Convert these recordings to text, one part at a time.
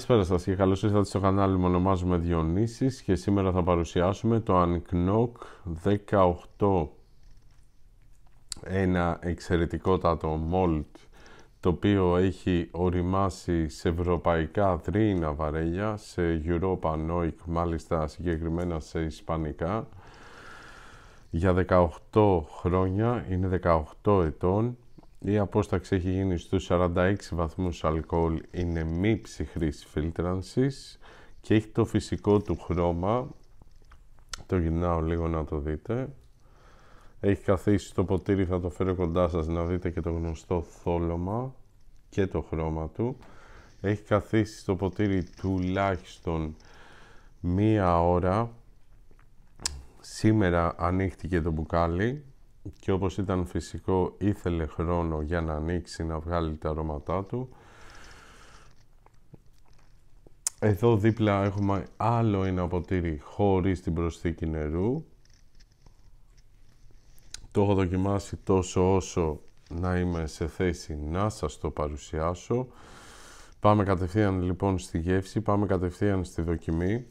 Καλησπέρα σας και καλώς ήρθατε στο κανάλι μου ονομάζομαι Διονύσης και σήμερα θα παρουσιάσουμε το Anknock 18 ένα εξαιρετικότατο μολτ το οποίο έχει οριμάσει σε ευρωπαϊκά δρύνα βαρέλια σε Europa Noic μάλιστα συγκεκριμένα σε ισπανικά για 18 χρόνια, είναι 18 ετών η απόσταξη έχει γίνει στους 46 βαθμούς αλκοόλ, είναι μη ψυχρής φίλτρανσης και έχει το φυσικό του χρώμα, το γυρνάω λίγο να το δείτε. Έχει καθίσει το ποτήρι, θα το φέρω κοντά σας να δείτε και το γνωστό θόλωμα και το χρώμα του. Έχει καθίσει στο ποτήρι τουλάχιστον μία ώρα. Σήμερα ανοίχτηκε το μπουκάλι, και όπως ήταν φυσικό ήθελε χρόνο για να ανοίξει, να βγάλει τα αρώματά του. Εδώ δίπλα έχουμε άλλο ένα ποτήρι χωρίς την προσθήκη νερού. Το έχω δοκιμάσει τόσο όσο να είμαι σε θέση να σας το παρουσιάσω. Πάμε κατευθείαν λοιπόν στη γεύση, πάμε κατευθείαν στη δοκιμή.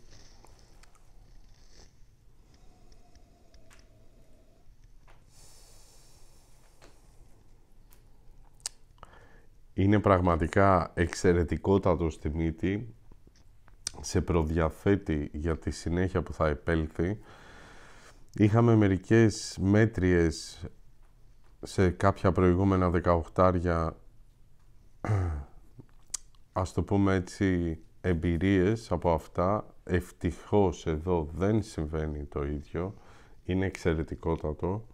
είναι πραγματικά εξαιρετικότατο στη μύτη, σε προδιαθέτει για τη συνέχεια που θα επέλθει. Είχαμε μερικές μέτριες σε κάποια προηγούμενα δεκαοχτάρια... ας το πούμε έτσι, εμπειρίες από αυτά. Ευτυχώς εδώ δεν συμβαίνει το ίδιο. Είναι εξαιρετικότατο.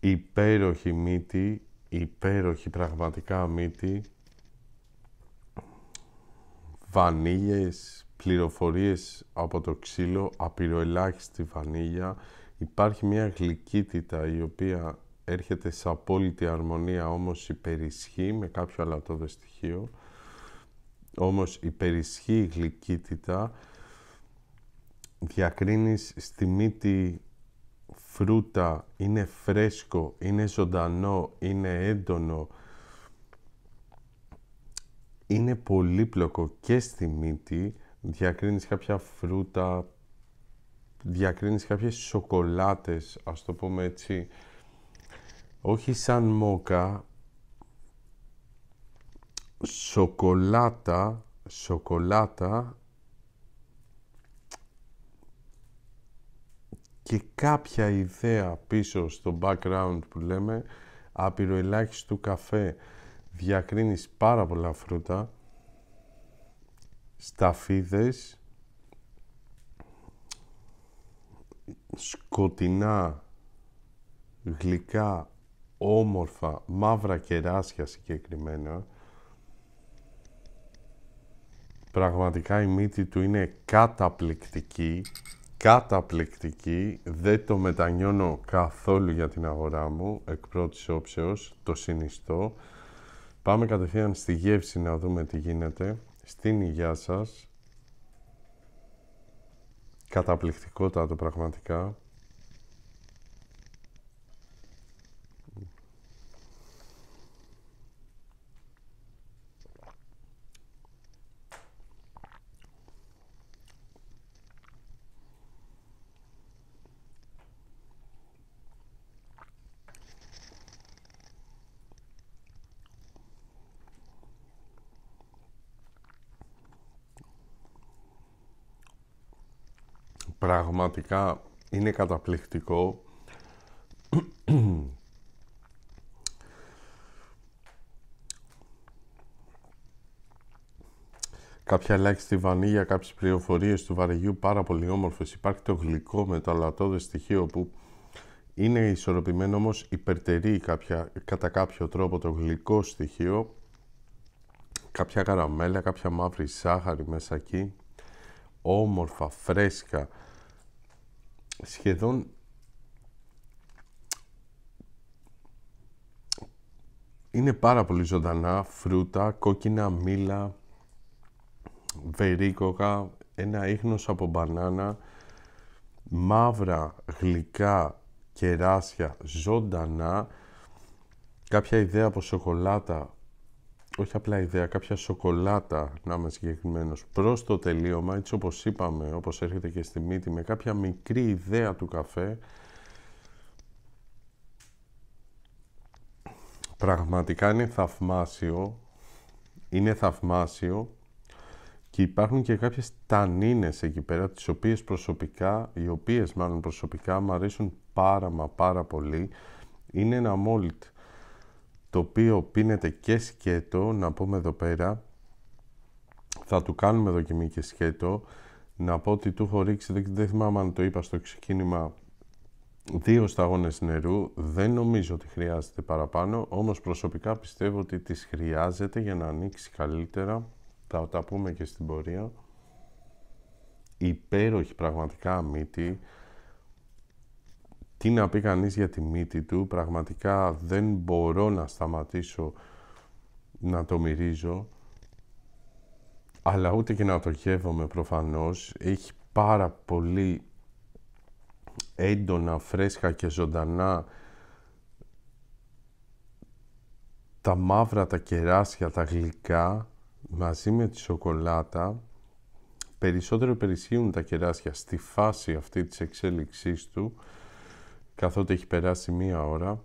υπέροχη μύτη, υπέροχη πραγματικά μύτη, βανίλιες, πληροφορίες από το ξύλο, απειροελάχιστη βανίλια. Υπάρχει μια γλυκύτητα η οποία έρχεται σε απόλυτη αρμονία όμως υπερισχύει με κάποιο το στοιχείο. Όμως υπερισχύει η γλυκύτητα. Διακρίνεις στη μύτη φρούτα, είναι φρέσκο, είναι ζωντανό, είναι έντονο. Είναι πολύπλοκο και στη μύτη. Διακρίνεις κάποια φρούτα, διακρίνεις κάποιες σοκολάτες, ας το πούμε έτσι. Όχι σαν μόκα, σοκολάτα, σοκολάτα και κάποια ιδέα πίσω στο background που λέμε, άπειρο καφέ, διακρίνεις πάρα πολλά φρούτα, σταφίδες, σκοτεινά, γλυκά, όμορφα, μαύρα κεράσια συγκεκριμένα. Πραγματικά η μύτη του είναι καταπληκτική καταπληκτική, δεν το μετανιώνω καθόλου για την αγορά μου, εκ πρώτης όψεως, το συνιστώ. Πάμε κατευθείαν στη γεύση να δούμε τι γίνεται. Στην υγειά σας, καταπληκτικότατο πραγματικά. πραγματικά είναι καταπληκτικό Κάποια ελάχιστη βανίλια, κάποιες πληροφορίες του βαριού. πάρα πολύ όμορφες. Υπάρχει το γλυκό με το αλατώδες στοιχείο που είναι ισορροπημένο όμως υπερτερεί κάποια, κατά κάποιο τρόπο το γλυκό στοιχείο. Κάποια καραμέλα, κάποια μαύρη σάχαρη μέσα εκεί. Όμορφα, φρέσκα σχεδόν είναι πάρα πολύ ζωντανά, φρούτα, κόκκινα, μήλα, βερίκοκα, ένα ίχνος από μπανάνα, μαύρα, γλυκά, κεράσια, ζωντανά, κάποια ιδέα από σοκολάτα, όχι απλά ιδέα, κάποια σοκολάτα, να είμαι συγκεκριμένος, προς το τελείωμα, έτσι όπως είπαμε, όπως έρχεται και στη μύτη, με κάποια μικρή ιδέα του καφέ. Πραγματικά είναι θαυμάσιο. Είναι θαυμάσιο και υπάρχουν και κάποιες τανίνες εκεί πέρα, τις οποίες προσωπικά, οι οποίες μάλλον προσωπικά μου αρέσουν πάρα μα πάρα πολύ. Είναι ένα μόλιτ το οποίο πίνεται και σκέτο, να πούμε εδώ πέρα, θα του κάνουμε δοκιμή και σκέτο, να πω ότι του έχω ρίξει, δεν, θυμάμαι αν το είπα στο ξεκίνημα, δύο σταγόνες νερού, δεν νομίζω ότι χρειάζεται παραπάνω, όμως προσωπικά πιστεύω ότι τις χρειάζεται για να ανοίξει καλύτερα, θα τα πούμε και στην πορεία. Υπέροχη πραγματικά μύτη, τι να πει κανείς για τη μύτη του. Πραγματικά δεν μπορώ να σταματήσω να το μυρίζω, αλλά ούτε και να το γεύομαι προφανώς. Έχει πάρα πολύ έντονα, φρέσκα και ζωντανά τα μαύρα, τα κεράσια, τα γλυκά μαζί με τη σοκολάτα περισσότερο υπερισχύουν τα κεράσια στη φάση αυτή της εξέλιξής του καθότι έχει περάσει μία ώρα.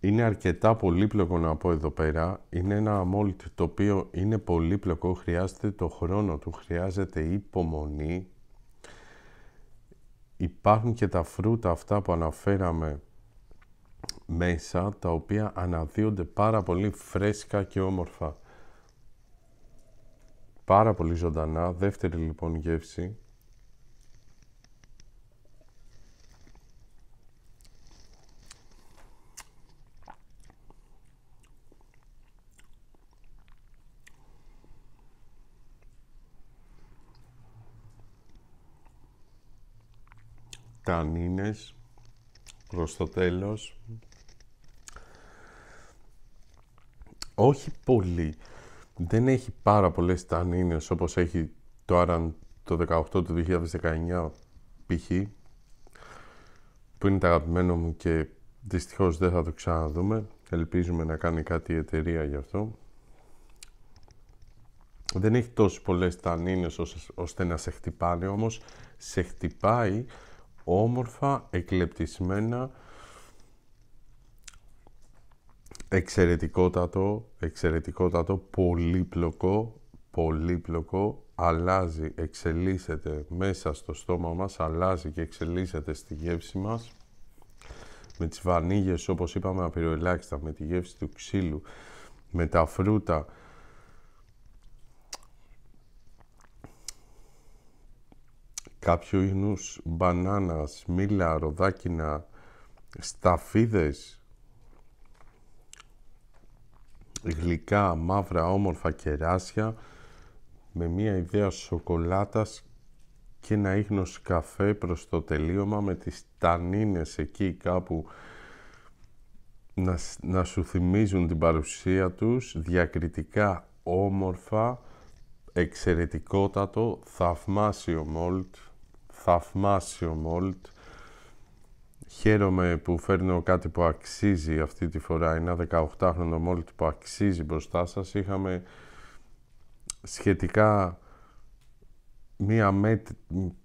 Είναι αρκετά πολύπλοκο να πω εδώ πέρα. Είναι ένα αμόλυτο το οποίο είναι πολύπλοκο, χρειάζεται το χρόνο του, χρειάζεται υπομονή. Υπάρχουν και τα φρούτα αυτά που αναφέραμε μέσα, τα οποία αναδύονται πάρα πολύ φρέσκα και όμορφα. Πάρα πολύ ζωντανά, δεύτερη λοιπόν γεύση. τανίνες προς το τέλος. Όχι πολύ. Δεν έχει πάρα πολλές τανίνες όπως έχει το Άραν το 18 του 2019 π.χ. που είναι το αγαπημένο μου και δυστυχώς δεν θα το ξαναδούμε. Ελπίζουμε να κάνει κάτι η εταιρεία γι' αυτό. Δεν έχει τόσο πολλές τανίνες ώστε να σε χτυπάνε, όμως σε χτυπάει όμορφα, εκλεπτισμένα, εξαιρετικότατο, εξαιρετικότατο, πολύπλοκο, πολύπλοκο, αλλάζει, εξελίσσεται μέσα στο στόμα μας, αλλάζει και εξελίσσεται στη γεύση μας. Με τις βανίγες, όπως είπαμε, απειροελάχιστα, με τη γεύση του ξύλου, με τα φρούτα, κάποιου ίχνους μπανάνας, μήλα, ροδάκινα, σταφίδες, γλυκά, μαύρα, όμορφα κεράσια με μία ιδέα σοκολάτας και ένα ίχνος καφέ προς το τελείωμα με τις τανίνες εκεί κάπου να, να σου θυμίζουν την παρουσία τους διακριτικά όμορφα εξαιρετικότατο θαυμάσιο μόλτ θαυμάσιο μόλτ. Χαίρομαι που φέρνω κάτι που αξίζει αυτή τη φορά. Ένα 18χρονο μόλτ που αξίζει μπροστά σας. Είχαμε σχετικά μία, μέτ...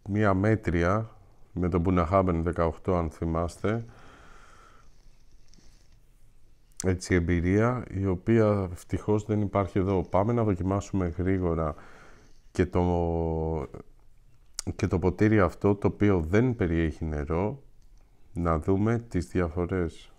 μία μέτρια με τον Μπουναχάμπεν 18 αν θυμάστε έτσι εμπειρία η οποία ευτυχώς δεν υπάρχει εδώ. Πάμε να δοκιμάσουμε γρήγορα και το και το ποτήρι αυτό το οποίο δεν περιέχει νερό να δούμε τις διαφορές.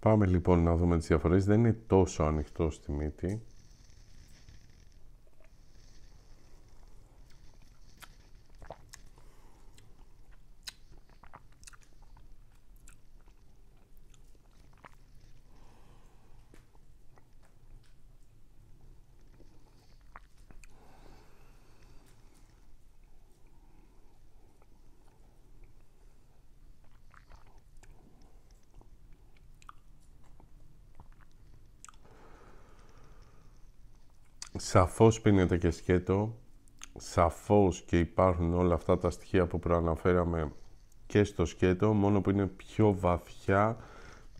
Πάμε λοιπόν να δούμε τις διαφορές. Δεν είναι τόσο ανοιχτό στη μύτη. σαφώς πίνεται και σκέτο, σαφώς και υπάρχουν όλα αυτά τα στοιχεία που προαναφέραμε και στο σκέτο, μόνο που είναι πιο βαθιά,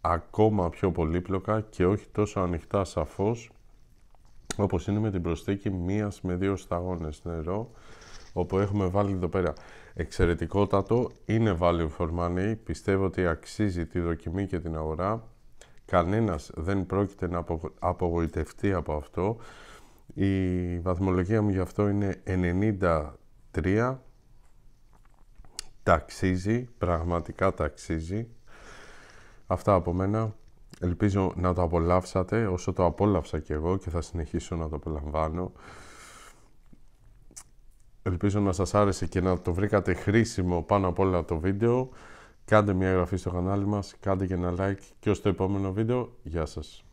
ακόμα πιο πολύπλοκα και όχι τόσο ανοιχτά σαφώς, όπως είναι με την προσθήκη μίας με δύο σταγόνες νερό, όπου έχουμε βάλει εδώ πέρα εξαιρετικότατο, είναι value for money, πιστεύω ότι αξίζει τη δοκιμή και την αγορά, κανένας δεν πρόκειται να απογοητευτεί από αυτό, η βαθμολογία μου γι' αυτό είναι 93. Ταξίζει, πραγματικά ταξίζει. Αυτά από μένα. Ελπίζω να το απολαύσατε όσο το απόλαυσα και εγώ και θα συνεχίσω να το απολαμβάνω. Ελπίζω να σας άρεσε και να το βρήκατε χρήσιμο πάνω απ' όλα το βίντεο. Κάντε μια εγγραφή στο κανάλι μας, κάντε και ένα like και ως το επόμενο βίντεο. Γεια σας.